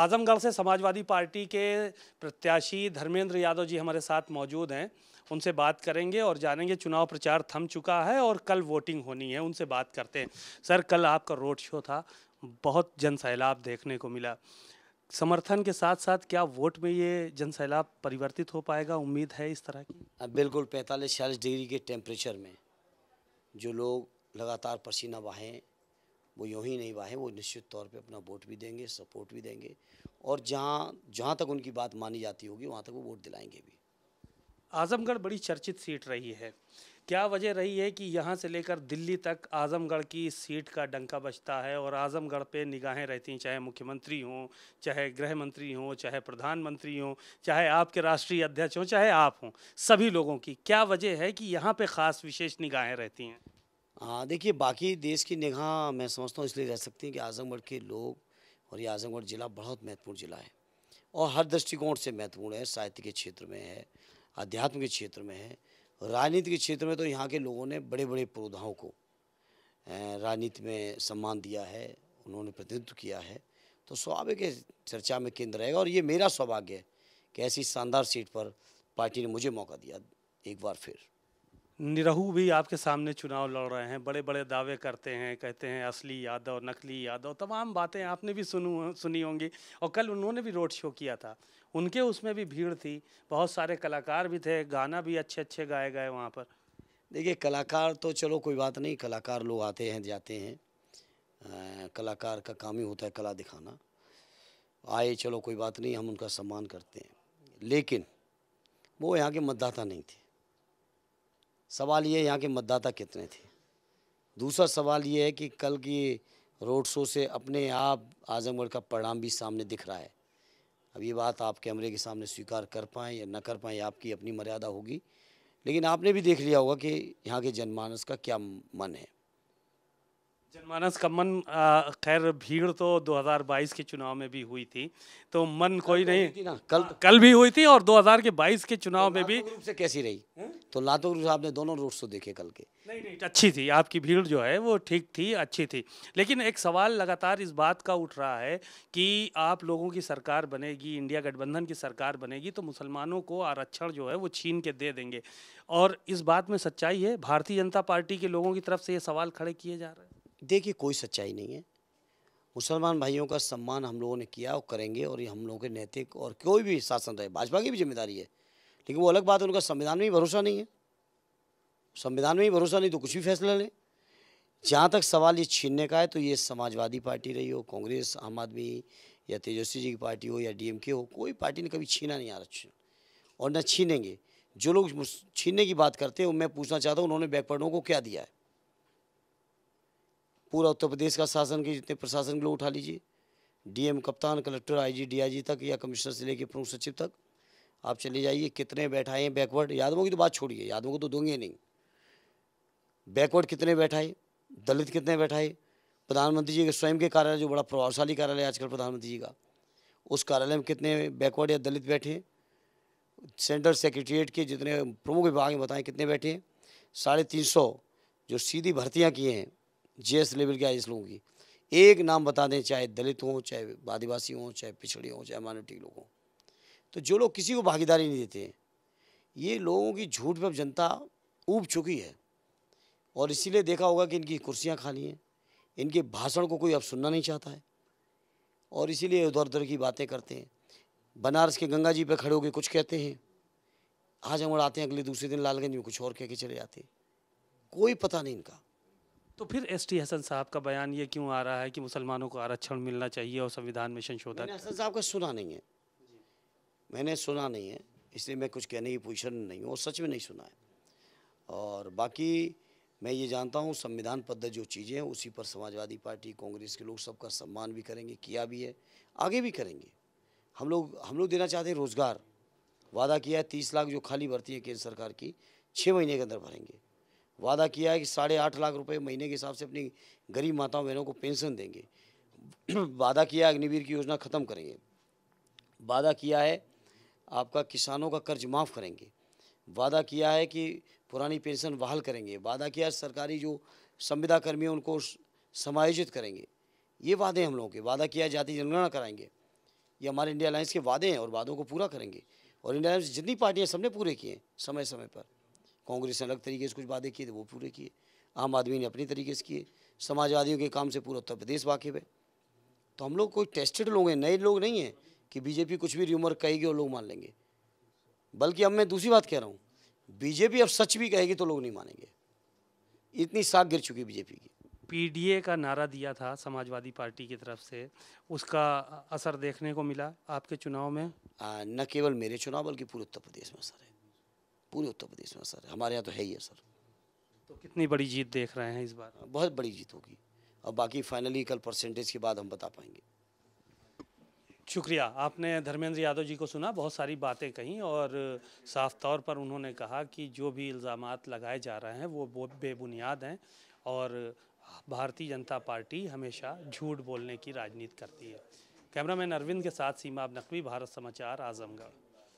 आजमगढ़ से समाजवादी पार्टी के प्रत्याशी धर्मेंद्र यादव जी हमारे साथ मौजूद हैं उनसे बात करेंगे और जानेंगे चुनाव प्रचार थम चुका है और कल वोटिंग होनी है उनसे बात करते हैं सर कल आपका रोड शो था बहुत जन सैलाब देखने को मिला समर्थन के साथ साथ क्या वोट में ये जन सैलाब परिवर्तित हो पाएगा उम्मीद है इस तरह की बिल्कुल पैंतालीस छियालीस डिग्री के टेम्परेचर में जो लोग लगातार पसीना बहाएँ वो यूँ ही नहीं वाहे वो निश्चित तौर पे अपना वोट भी देंगे सपोर्ट भी देंगे और जहाँ जहाँ तक उनकी बात मानी जाती होगी वहाँ तक वो वोट दिलाएंगे भी आजमगढ़ बड़ी चर्चित सीट रही है क्या वजह रही है कि यहाँ से लेकर दिल्ली तक आजमगढ़ की सीट का डंका बजता है और आजमगढ़ पे निगाहें रहती हैं चाहे मुख्यमंत्री हों चाहे गृह मंत्री हों चाहे प्रधानमंत्री हों चाहे आपके राष्ट्रीय अध्यक्ष हों चाहे आप हों सभी लोगों की क्या वजह है कि यहाँ पे ख़ास विशेष निगाहें रहती हैं हाँ देखिए बाकी देश की निगाह मैं समझता हूँ इसलिए रह सकती है कि आजमगढ़ के लोग और ये आजमगढ़ ज़िला बहुत महत्वपूर्ण ज़िला है और हर दृष्टिकोण से महत्वपूर्ण है साहित्य के क्षेत्र में है अध्यात्म के क्षेत्र में है राजनीति के क्षेत्र में तो यहाँ के लोगों ने बड़े बड़े पौधाओं को राजनीति में सम्मान दिया है उन्होंने प्रतिनिधित्व किया है तो स्वाभाविक चर्चा में केंद्र रहेगा और ये मेरा सौभाग्य है कि ऐसी शानदार सीट पर पार्टी ने मुझे मौका दिया एक बार फिर निरहू भी आपके सामने चुनाव लड़ रहे हैं बड़े बड़े दावे करते हैं कहते हैं असली यादव नकली यादव तमाम बातें आपने भी सुनू सुनी होंगी और कल उन्होंने भी रोड शो किया था उनके उसमें भी भीड़ थी बहुत सारे कलाकार भी थे गाना भी अच्छे अच्छे गाए गए वहाँ पर देखिए कलाकार तो चलो कोई बात नहीं कलाकार लोग आते हैं जाते हैं आ, कलाकार का काम ही होता है कला दिखाना आए चलो कोई बात नहीं हम उनका सम्मान करते हैं लेकिन वो यहाँ के मतदाता नहीं थे सवाल ये यहाँ के मतदाता कितने थे दूसरा सवाल ये है कि कल की रोड शो से अपने आप आजमगढ़ का परिणाम भी सामने दिख रहा है अब ये बात आप कैमरे के सामने स्वीकार कर पाएँ या न कर पाएँ आपकी अपनी मर्यादा होगी लेकिन आपने भी देख लिया होगा कि यहाँ के जनमानस का क्या मन है जनमानस का मन खैर भीड़ तो 2022 के चुनाव में भी हुई थी तो मन कोई नहीं कल हाँ, कल भी हुई थी और 2022 के चुनाव में भी से कैसी रही तो लातूर साहब ने दोनों रूट्स तो देखे कल के नहीं नहीं अच्छी थी आपकी भीड़ जो है वो ठीक थी अच्छी थी लेकिन एक सवाल लगातार इस बात का उठ रहा है कि आप लोगों की सरकार बनेगी इंडिया गठबंधन की सरकार बनेगी तो मुसलमानों को आरक्षण जो है वो छीन के दे देंगे और इस बात में सच्चाई है भारतीय जनता पार्टी के लोगों की तरफ से ये सवाल खड़े किए जा रहे हैं देखिए कोई सच्चाई नहीं है मुसलमान भाइयों का सम्मान हम लोगों ने किया और करेंगे और ये हम लोगों के नैतिक और कोई भी शासन रहे भाजपा की भी जिम्मेदारी है लेकिन वो अलग बात है उनका संविधान में ही भरोसा नहीं है संविधान में ही भरोसा नहीं तो कुछ भी फैसला लें जहाँ तक सवाल ये छीनने का है तो ये समाजवादी पार्टी रही हो कांग्रेस आम आदमी या तेजस्वी जी की पार्टी हो या डीएमके हो कोई पार्टी ने कभी छीना नहीं आरक्षण और न छीनेंगे जो लोग छीनने की बात करते हैं मैं पूछना चाहता हूँ उन्होंने बैकवर्डों को क्या दिया है पूरा उत्तर प्रदेश का शासन के जितने प्रशासन के लोग उठा लीजिए डीएम कप्तान कलेक्टर आईजी डीआईजी तक या कमिश्नर से लेकर प्रमुख सचिव तक आप चले जाइए कितने बैठाए बैकवर्ड यादवों की तो बात छोड़िए यादवों को तो दूंगे नहीं बैकवर्ड कितने बैठाए दलित कितने बैठाए प्रधानमंत्री जी के स्वयं के कार्यालय जो बड़ा प्रभावशाली कार्यालय आजकल प्रधानमंत्री जी का उस कार्यालय में कितने बैकवर्ड या दलित बैठे सेंट्रल सेक्रेटरीट के जितने प्रमुख विभाग में बताएं कितने बैठे साढ़े तीन सौ जो सीधी भर्तियाँ किए हैं जीएस लेवल के आई लोगों की एक नाम बता दें चाहे दलित हों चाहे आदिवासी हों चाहे पिछड़े हों चाहे माइनॉरिटी लोग हों तो जो लोग किसी को भागीदारी नहीं देते हैं ये लोगों की झूठ में अब जनता ऊब चुकी है और इसीलिए देखा होगा कि इनकी कुर्सियाँ खाली हैं इनके भाषण को कोई अब सुनना नहीं चाहता है और इसीलिए उधर उधर की बातें करते हैं बनारस के गंगा जी पर खड़े होकर कुछ कहते हैं आज हम उड़ाते हैं अगले दूसरे दिन लालगंज में कुछ और कह के चले जाते हैं कोई पता नहीं इनका तो फिर एस टी हसन साहब का बयान ये क्यों आ रहा है कि मुसलमानों को आरक्षण मिलना चाहिए और संविधान में संशोधन हसन साहब का सुना नहीं है मैंने सुना नहीं है इसलिए मैं कुछ कहने की पोजिशन में नहीं हूँ और सच में नहीं सुना है और बाकी मैं ये जानता हूँ संविधान पद्धत जो चीज़ें हैं उसी पर समाजवादी पार्टी कांग्रेस के लोग सबका सम्मान भी करेंगे किया भी है आगे भी करेंगे हम लोग हम लोग देना चाहते हैं रोज़गार वादा किया है तीस लाख जो खाली भर्ती है केंद्र सरकार की छः महीने के अंदर भरेंगे वादा किया है कि साढ़े आठ लाख रुपए महीने के हिसाब से अपनी गरीब माताओं बहनों को पेंशन देंगे वादा किया है अग्निवीर की योजना ख़त्म करेंगे वादा किया है आपका किसानों का कर्ज माफ़ करेंगे वादा किया है कि पुरानी पेंशन बहाल करेंगे वादा किया है सरकारी जो संविदा कर्मी हैं उनको समायोजित करेंगे ये वादे हम लोगों के वादा किया जाति जनगणना कराएंगे ये हमारे इंडिया अलायंस के वादे हैं और वादों को पूरा करेंगे और इंडिया अलायंस जितनी पार्टियाँ सबने पूरे किए समय समय पर कांग्रेस ने अलग तरीके से कुछ वादे किए थे तो वो पूरे किए आम आदमी ने अपनी तरीके से किए समाजवादियों के काम से पूरा उत्तर प्रदेश वाकिफ है तो हम लोग कोई टेस्टेड लोग हैं नए लोग नहीं हैं कि बीजेपी कुछ भी र्यूमर कहेगी और लोग मान लेंगे बल्कि अब मैं दूसरी बात कह रहा हूँ बीजेपी अब सच भी कहेगी तो लोग नहीं मानेंगे इतनी साख गिर चुकी बीजेपी की पीडीए का नारा दिया था समाजवादी पार्टी की तरफ से उसका असर देखने को मिला आपके चुनाव में आ, न केवल मेरे चुनाव बल्कि पूरे उत्तर प्रदेश में असर है पूरे उत्तर प्रदेश में असर है हमारे यहाँ तो है ही असर तो कितनी बड़ी जीत देख रहे हैं इस बार बहुत बड़ी जीत होगी और बाकी फाइनली कल परसेंटेज के बाद हम बता पाएंगे शुक्रिया आपने धर्मेंद्र यादव जी को सुना बहुत सारी बातें कहीं और साफ तौर पर उन्होंने कहा कि जो भी इल्ज़ाम लगाए जा रहे हैं वो बेबुनियाद हैं और भारतीय जनता पार्टी हमेशा झूठ बोलने की राजनीति करती है कैमरामैन अरविंद के साथ सीमा अब नकवी भारत समाचार आजमगढ़